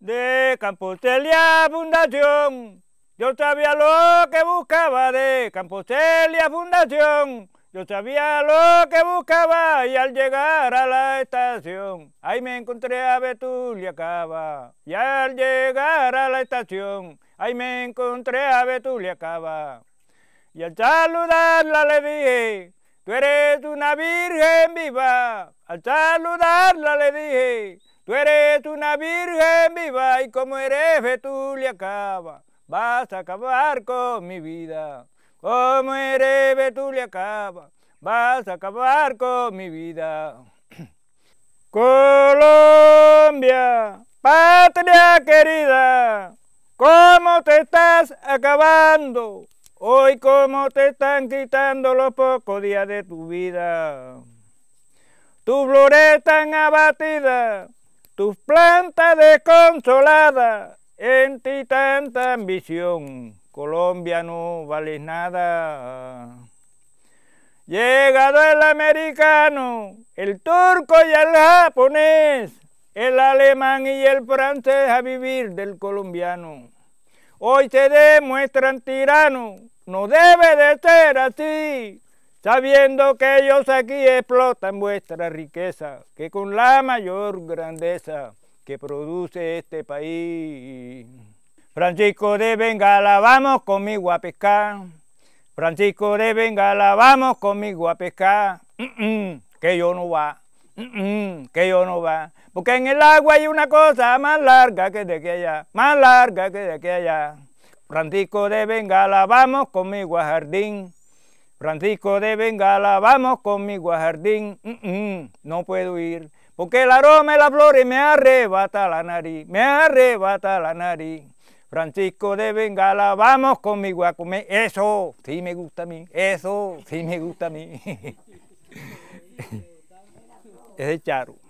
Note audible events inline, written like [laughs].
de Campostelia Fundación. Yo sabía lo que buscaba de Campostelia Fundación. Yo sabía lo que buscaba y al llegar a la estación, ahí me encontré a Betulia Cava. Y al llegar a la estación, ahí me encontré a Betulia Cava. Y al saludarla le dije, tú eres una virgen viva. Al saludarla le dije, tú eres una virgen viva y como eres acaba, vas a acabar con mi vida. Como eres acaba, vas a acabar con mi vida. [clears throat] Colombia, patria querida, ¿cómo te estás acabando? Hoy cómo te están quitando los pocos días de tu vida. Tus flores están abatidas, tus plantas desconsoladas, en ti tanta ambición, Colombia no vales nada. Llegado el americano, el turco y el japonés, el alemán y el francés a vivir del colombiano. Hoy se demuestran tiranos, no debe de ser así sabiendo que ellos aquí explotan vuestra riqueza, que con la mayor grandeza que produce este país. Francisco de Bengala, vamos conmigo a pescar. Francisco de Bengala, vamos conmigo a pescar. que yo no va, que yo no va. Porque en el agua hay una cosa más larga que de aquí allá, más larga que de aquí allá. Francisco de Bengala, vamos conmigo a jardín. Francisco de Bengala, vamos conmigo a jardín, mm, mm, no puedo ir, porque el aroma y las flores me arrebata la nariz, me arrebata la nariz. Francisco de Bengala, vamos conmigo a comer, eso sí me gusta a mí, eso sí me gusta a mí. [laughs] es de Charo.